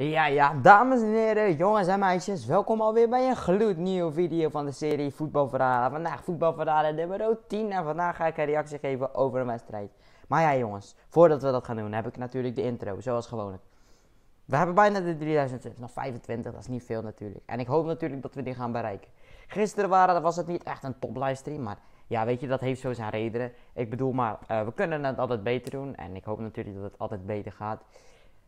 Ja, ja, dames en heren, jongens en meisjes, welkom alweer bij een gloednieuwe video van de serie Voetbalverhalen. Vandaag voetbalverhalen nummer 10 en vandaag ga ik een reactie geven over een wedstrijd. Maar ja jongens, voordat we dat gaan doen heb ik natuurlijk de intro, zoals gewoonlijk. We hebben bijna de 3000 nog 25, dat is niet veel natuurlijk. En ik hoop natuurlijk dat we die gaan bereiken. Gisteren waren, was het niet echt een top livestream, maar ja, weet je, dat heeft zo zijn redenen. Ik bedoel maar, eh, we kunnen het altijd beter doen en ik hoop natuurlijk dat het altijd beter gaat.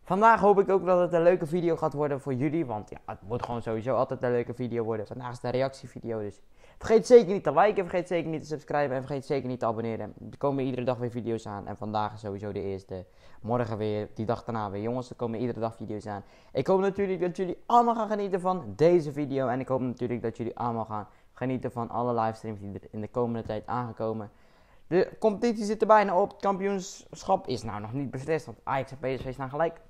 Vandaag hoop ik ook dat het een leuke video gaat worden voor jullie. Want ja, het moet gewoon sowieso altijd een leuke video worden. Vandaag is de reactievideo dus. Vergeet zeker niet te liken, vergeet zeker niet te subscriben en vergeet zeker niet te abonneren. Er komen iedere dag weer video's aan en vandaag is sowieso de eerste. Morgen weer, die dag daarna weer. Jongens, er komen iedere dag video's aan. Ik hoop natuurlijk dat jullie allemaal gaan genieten van deze video. En ik hoop natuurlijk dat jullie allemaal gaan genieten van alle livestreams die er in de komende tijd aangekomen. De competitie zit er bijna op. Het kampioenschap is nou nog niet beslist, want Ajax en PSV staan gelijk.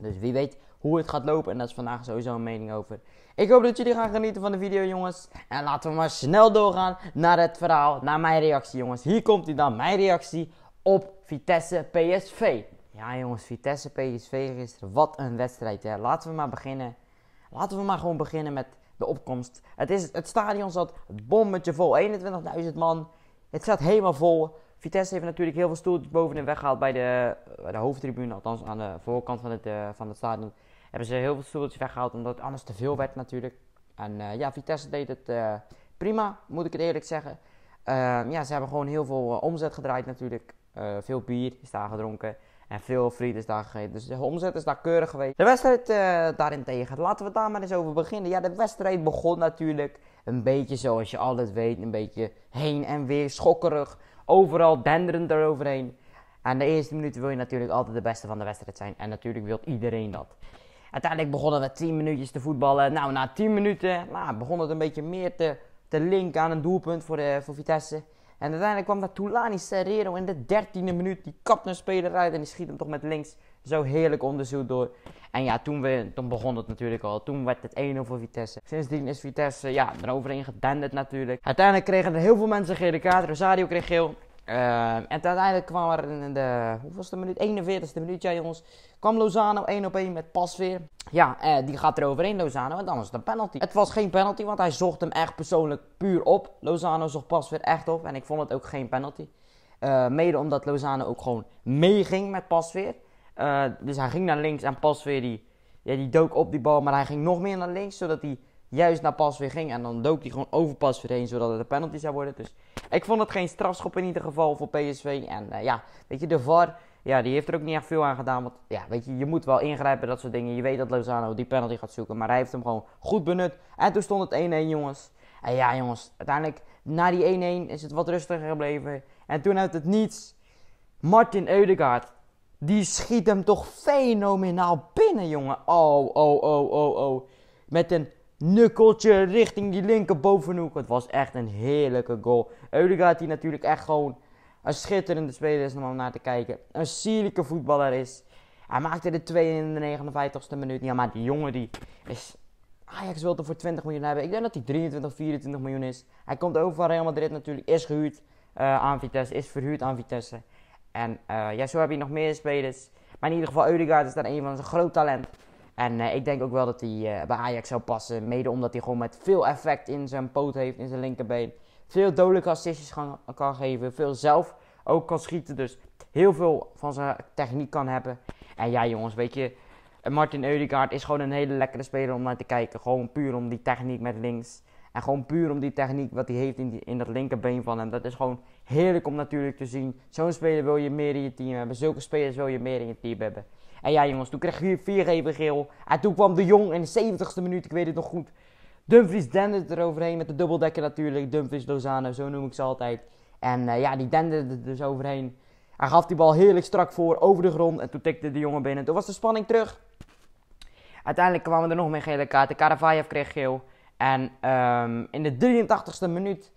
Dus wie weet hoe het gaat lopen. En daar is vandaag sowieso een mening over. Ik hoop dat jullie gaan genieten van de video, jongens. En laten we maar snel doorgaan naar het verhaal, naar mijn reactie, jongens. Hier komt hij dan, mijn reactie op Vitesse PSV. Ja, jongens, Vitesse PSV gisteren. Wat een wedstrijd, hè. Laten we maar beginnen. Laten we maar gewoon beginnen met de opkomst. Het, is, het stadion zat bommetje vol. 21.000 man. Het zat helemaal vol. Vitesse heeft natuurlijk heel veel stoeltjes bovenin weggehaald bij de, de hoofdtribune, althans aan de voorkant van het, eh, van het stadion. Hebben ze heel veel stoeltjes weggehaald omdat het anders te veel werd natuurlijk. En eh, ja, Vitesse deed het eh, prima, moet ik het eerlijk zeggen. Ehm, ja, ze hebben gewoon heel veel omzet gedraaid natuurlijk. veel bier is daar gedronken en veel friet is daar gegeten. Dus de omzet is daar keurig geweest. De wedstrijd daarentegen, laten we daar maar eens over beginnen. Ja, de wedstrijd begon natuurlijk een beetje zoals je altijd weet, een beetje heen en weer schokkerig Overal denderen eroverheen. En de eerste minuut wil je natuurlijk altijd de beste van de wedstrijd zijn. En natuurlijk wil iedereen dat. Uiteindelijk begonnen we 10 minuutjes te voetballen. Nou, na 10 minuten nou, begon het een beetje meer te, te linken aan een doelpunt voor, de, eh, voor Vitesse. En uiteindelijk kwam dat Toulani Serrero in de 13e minuut. Die kapt een speler uit en die schiet hem toch met links zo heerlijk onderzoek door. En ja, toen, we, toen begon het natuurlijk al. Toen werd het 1-0 voor Vitesse. Sindsdien is Vitesse ja, eroverheen gedenderd natuurlijk. Uiteindelijk kregen er heel veel mensen gele kaart. Rosario kreeg geel. Ehm, en uiteindelijk kwam er in de, hoeveelste minuut? 41ste minuut, ja jongens. Kwam Lozano 1 op 1 met Pasveer. Ja, uh, die gaat er Lozano. En dan was het een penalty. Het was geen penalty, want hij zocht hem echt persoonlijk puur op. Lozano zocht Pasveer echt op. En ik vond het ook geen penalty. Eh, mede omdat Lozano ook gewoon meeging met Pasveer. Eh, dus hij ging naar links en pas weer die, ja, die dook op die bal. Maar hij ging nog meer naar links, zodat hij juist naar pas weer ging. En dan dook hij gewoon over pas weer heen, zodat het een penalty zou worden. Dus ik vond het geen strafschop in ieder geval voor PSV. En eh, ja, weet je, de VAR, ja, die heeft er ook niet echt veel aan gedaan. Want ja, weet je, je moet wel ingrijpen, dat soort dingen. Je weet dat Lozano die penalty gaat zoeken. Maar hij heeft hem gewoon goed benut. En toen stond het 1-1, jongens. En ja, jongens, uiteindelijk na die 1-1 is het wat rustiger gebleven. En toen uit het niets, Martin Eudegaard. Die schiet hem toch fenomenaal binnen, jongen. Oh, oh, oh, oh, oh. Met een nukkeltje richting die linkerbovenhoek. Het was echt een heerlijke goal. Eudegaard die natuurlijk echt gewoon een schitterende speler is om naar te kijken. Een sierlijke voetballer is. Hij maakte de 2 in de 59ste minuut. Ja, maar die jongen die is... Ajax wil hem voor 20 miljoen hebben. Ik denk dat hij 23, 24 miljoen is. Hij komt over van Real Madrid natuurlijk. Is gehuurd eh, aan Vitesse. Is verhuurd aan Vitesse. En eh, ja, zo heb je nog meer spelers. Maar in ieder geval, Eudegaard is daar een van zijn groot talent. En eh, ik denk ook wel dat hij eh, bij Ajax zou passen. Mede omdat hij gewoon met veel effect in zijn poot heeft, in zijn linkerbeen. Veel dodelijke assistjes kan, kan geven. Veel zelf ook kan schieten. Dus heel veel van zijn techniek kan hebben. En ja, jongens, weet je. Martin Eudegaard is gewoon een hele lekkere speler om naar te kijken. Gewoon puur om die techniek met links. En gewoon puur om die techniek wat hij heeft in, in dat linkerbeen van hem. Dat is gewoon heerlijk om natuurlijk te zien. Zo'n speler wil je meer in je team hebben. Zulke spelers wil je meer in je team hebben. En ja jongens, toen kreeg hij 4 g geel. En toen kwam De Jong in de 70ste minuut, ik weet het nog goed. Dumfries denderde eroverheen met de dubbeldekker natuurlijk. Dumfries Lozano, zo noem ik ze altijd. En eh, ja, die denderde er dus overheen. Hij gaf die bal heerlijk strak voor, over de grond. En toen tikte de jongen binnen. Toen was de spanning terug. Uiteindelijk kwamen er nog meer gele kaarten. Karavajev kreeg geel. En ehm, in de 83ste minuut,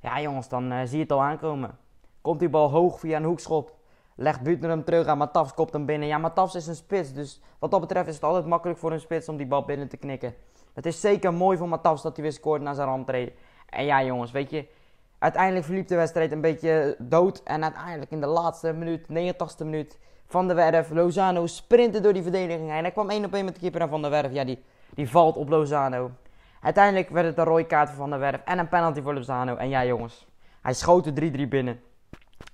ja jongens, dan eh, zie je het al aankomen. Komt die bal hoog via een hoekschop. Legt Butner hem terug aan Matafs, kopt hem binnen. Ja, Matafs is een spits, dus wat dat betreft is het altijd makkelijk voor een spits om die bal binnen te knikken. Het is zeker mooi voor Matafs dat hij weer scoort na zijn rentree. En ja jongens, weet je, uiteindelijk verliep de wedstrijd een beetje dood. En uiteindelijk in de laatste minuut, 89 ste minuut, Van de Werf, Lozano sprintte door die verdediging en Hij kwam één op één met de keeper Van de Werf, ja die, die valt op Lozano. Uiteindelijk werd het een rode kaart voor Van der Werf en een penalty voor Lozano. En ja, jongens, hij schoot de 3-3 binnen.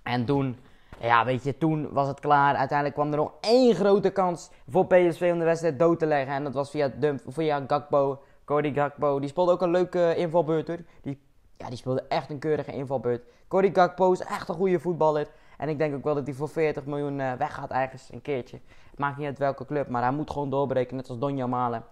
En toen, ja, weet je, toen was het klaar. Uiteindelijk kwam er nog één grote kans voor PSV om de wedstrijd dood te leggen. En dat was via, Dump, via Gakpo, Cody Gakpo. Die speelde ook een leuke invalbeurt hoor. Die, ja, die speelde echt een keurige invalbeurt. Cody Gakpo is echt een goede voetballer. En ik denk ook wel dat hij voor 40 miljoen weg eh, weggaat ergens een keertje. Het maakt niet uit welke club, maar hij moet gewoon doorbreken, net als Donja Malen.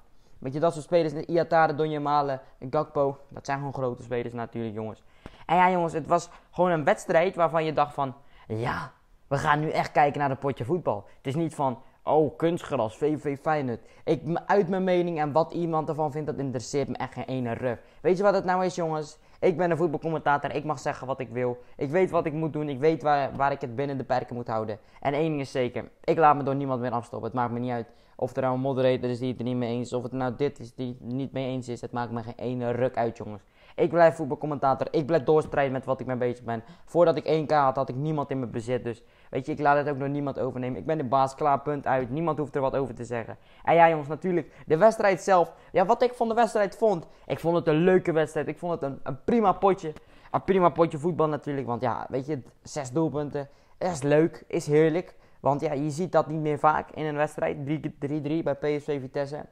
Weet je, dat soort spelers. Iatare, Donjamale, Gakpo. Dat zijn gewoon grote spelers natuurlijk, jongens. En ja, jongens, het was gewoon een wedstrijd waarvan je dacht van... Ja, we gaan nu echt kijken naar de potje voetbal. Het is niet van... Oh, kunstgras, VV Feyenoord. Ik uit mijn mening en wat iemand ervan vindt, dat interesseert me echt geen ene rug. Weet je wat het nou is, jongens? Ik ben een voetbalcommentator. Ik mag zeggen wat ik wil. Ik weet wat ik moet doen. Ik weet waar, waar ik het binnen de perken moet houden. En één ding is zeker. Ik laat me door niemand meer afstoppen. Het maakt me niet uit of er nou een moderator is die het er niet mee eens is. Of het nou dit is die het niet mee eens is. Het maakt me geen ene ruk uit, jongens. Ik blijf voetbalcommentator. Ik blijf doorstrijden met wat ik mee bezig ben. Voordat ik 1K had, had ik niemand in mijn bezit. Dus weet je, ik laat het ook nog niemand overnemen. Ik ben de baas, klaar, punt uit. Niemand hoeft er wat over te zeggen. En ja, jongens, natuurlijk, de wedstrijd zelf. Ja, wat ik van de wedstrijd vond. Ik vond het een leuke wedstrijd. Ik vond het een, een prima potje. Een prima potje voetbal natuurlijk. Want ja, weet je, zes doelpunten. Is leuk, is heerlijk. Want ja, je ziet dat niet meer vaak in een wedstrijd. 3-3 bij PSV Vitesse.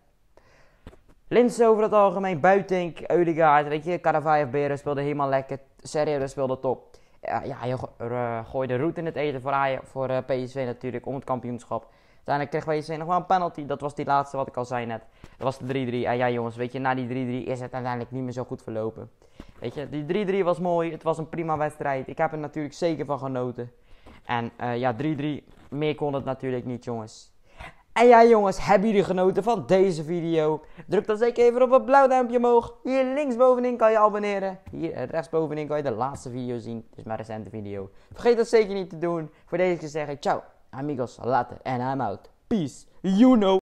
Linsen over het algemeen, Buitink, Eudegaard, weet je, Caravaggio, Beren speelde helemaal lekker. Serieus, speelde top. Ja, je eh, gooide route in het eten voor, Ajax, voor eh, PSV natuurlijk, om het kampioenschap. Uiteindelijk kreeg PSV nog wel een penalty. Dat was die laatste wat ik al zei net. Dat was de 3-3. En ja jongens, weet je, na die 3-3 is het uiteindelijk niet meer zo goed verlopen. Weet je, die 3-3 was mooi. Het was een prima wedstrijd. Ik heb er natuurlijk zeker van genoten. En eh, ja, 3-3. Meer kon het natuurlijk niet, jongens. En ja jongens, hebben jullie genoten van deze video? Druk dan zeker even op het blauw duimpje omhoog. Hier linksbovenin kan je abonneren. Hier rechtsbovenin kan je de laatste video zien. Dus mijn recente video. Vergeet dat zeker niet te doen. Voor deze keer ik ciao amigos, later. En I'm out. Peace. You know.